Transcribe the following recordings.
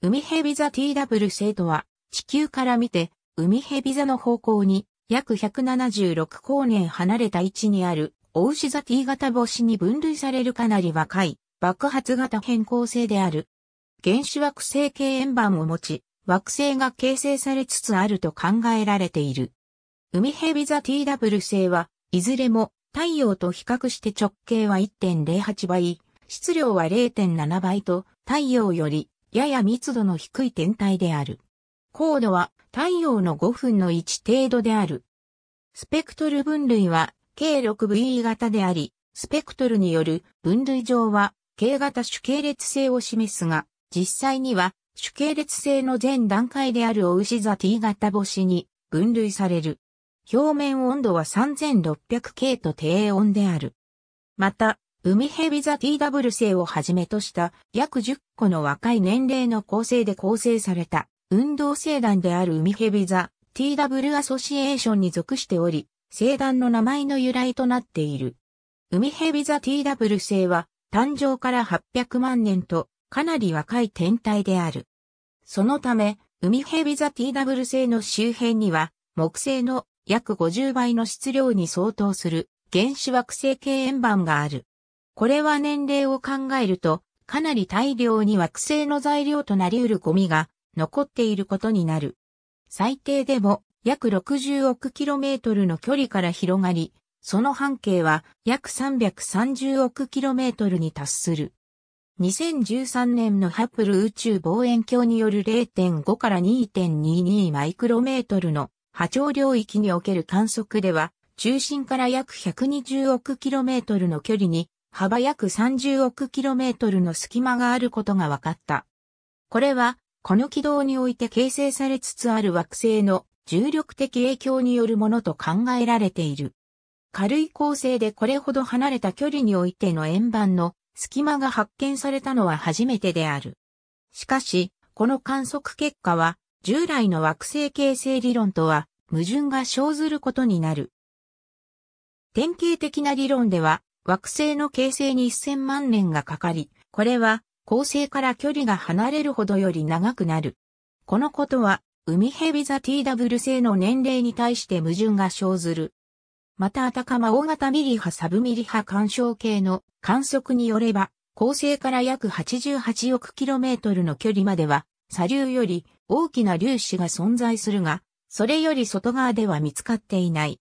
海蛇座 TW 星とは、地球から見て、海蛇座の方向に、約176光年離れた位置にある、ウ牛座 T 型星に分類されるかなり若い、爆発型変更星である。原子惑星系円盤を持ち、惑星が形成されつつあると考えられている。海蛇座 TW 星は、いずれも太陽と比較して直径は1.08倍、質量は0.7倍と太陽よりやや密度の低い天体である。高度は太陽の5分の1程度である。スペクトル分類は、計 6VE 型であり、スペクトルによる分類上は、K 型主系列性を示すが、実際には、主系列性の前段階であるお牛座 T 型星に分類される。表面温度は 3600K と低温である。また、海蛇座 TW 星をはじめとした約10個の若い年齢の構成で構成された運動星団である海蛇座 TW アソシエーションに属しており、星団の名前の由来となっている。海蛇座 TW 星は誕生から800万年とかなり若い天体である。そのため、海蛇座 TW 星の周辺には木星の約50倍の質量に相当する原始惑星系円盤がある。これは年齢を考えると、かなり大量に惑星の材料となり得るゴミが残っていることになる。最低でも約60億キロメートルの距離から広がり、その半径は約330億キロメートルに達する。2013年のハッブル宇宙望遠鏡による0.5から2.22マイクロメートルの波長領域における観測では、中心から約120億キロメートルの距離に幅約30億キロメートルの隙間があることが分かった。これは、この軌道において形成されつつある惑星の重力的影響によるものと考えられている。軽い構成でこれほど離れた距離においての円盤の隙間が発見されたのは初めてである。しかし、この観測結果は、従来の惑星形成理論とは矛盾が生ずることになる。典型的な理論では、惑星の形成に1000万年がかかり、これは恒星から距離が離れるほどより長くなる。このことは、海蛇座 TW 星の年齢に対して矛盾が生ずる。また、あたかま大型ミリ波サブミリ波干渉系の観測によれば、恒星から約88億キロメートルの距離までは、砂粒より大きな粒子が存在するが、それより外側では見つかっていない。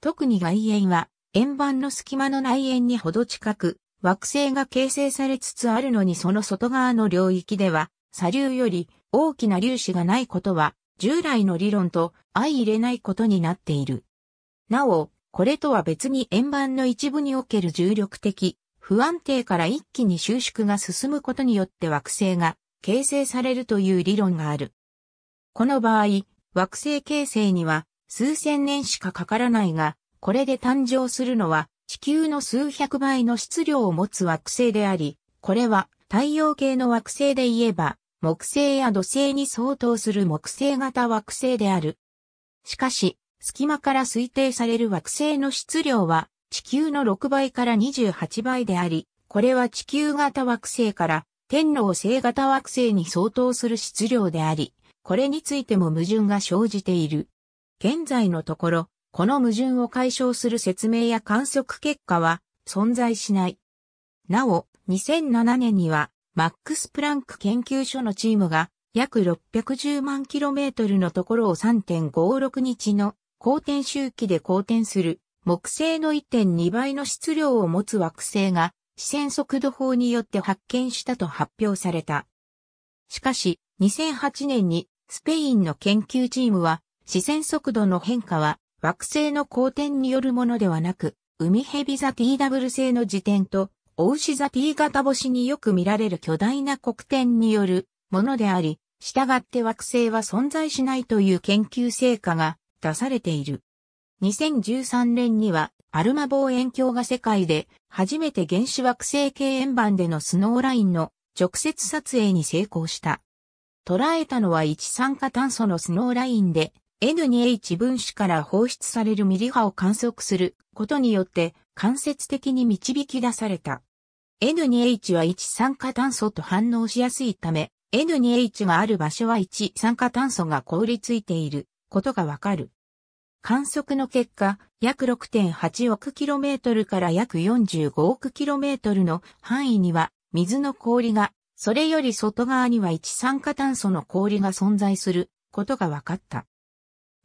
特に外縁は円盤の隙間の内縁にほど近く、惑星が形成されつつあるのにその外側の領域では、砂粒より大きな粒子がないことは、従来の理論と相入れないことになっている。なお、これとは別に円盤の一部における重力的不安定から一気に収縮が進むことによって惑星が形成されるという理論がある。この場合、惑星形成には数千年しかかからないが、これで誕生するのは地球の数百倍の質量を持つ惑星であり、これは太陽系の惑星で言えば、木星や土星に相当する木星型惑星である。しかし、隙間から推定される惑星の質量は地球の6倍から28倍であり、これは地球型惑星から天王星型惑星に相当する質量であり、これについても矛盾が生じている。現在のところ、この矛盾を解消する説明や観測結果は存在しない。なお、2007年には、マックス・プランク研究所のチームが、約610万キロメートルのところを3.56日の公転周期で公転する木星の1.2倍の質量を持つ惑星が視線速度法によって発見したと発表された。しかし2008年にスペインの研究チームは視線速度の変化は惑星の光点によるものではなく、海蛇座 TW 星の時点と、ウ牛座 T 型星によく見られる巨大な黒点によるものであり、従って惑星は存在しないという研究成果が出されている。2013年にはアルマ望遠鏡が世界で初めて原始惑星系円盤でのスノーラインの直接撮影に成功した。捉えたのは一酸化炭素のスノーラインで N2H 分子から放出されるミリ波を観測することによって間接的に導き出された。N2H は一酸化炭素と反応しやすいため、N2H がある場所は一酸化炭素が凍りついていることがわかる。観測の結果、約6.8億キロメートルから約45億キロメートルの範囲には水の氷が、それより外側には一酸化炭素の氷が存在することがわかった。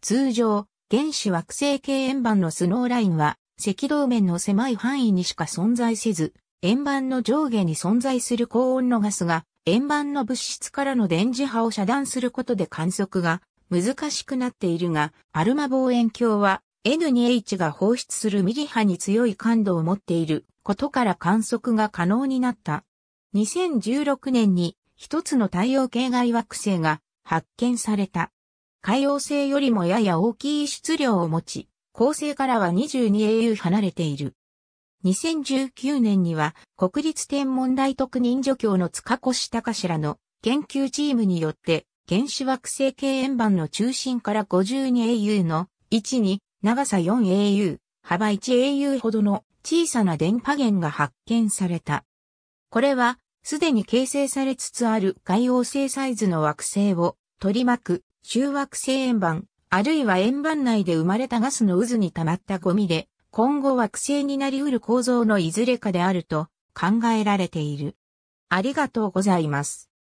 通常、原子惑星系円盤のスノーラインは、赤道面の狭い範囲にしか存在せず、円盤の上下に存在する高温のガスが、円盤の物質からの電磁波を遮断することで観測が難しくなっているが、アルマ望遠鏡は N2H が放出するミリ波に強い感度を持っていることから観測が可能になった。2016年に一つの太陽系外惑星が発見された。海洋星よりもやや大きい質量を持ち、恒星からは 22au 離れている。2019年には国立天文台特任助教の塚越隆らの研究チームによって原始惑星系円盤の中心から 52au の位置に長さ 4au、幅 1au ほどの小さな電波源が発見された。これはすでに形成されつつある海洋星サイズの惑星を取り巻く中惑星円盤、あるいは円盤内で生まれたガスの渦に溜まったゴミで、今後惑星になりうる構造のいずれかであると考えられている。ありがとうございます。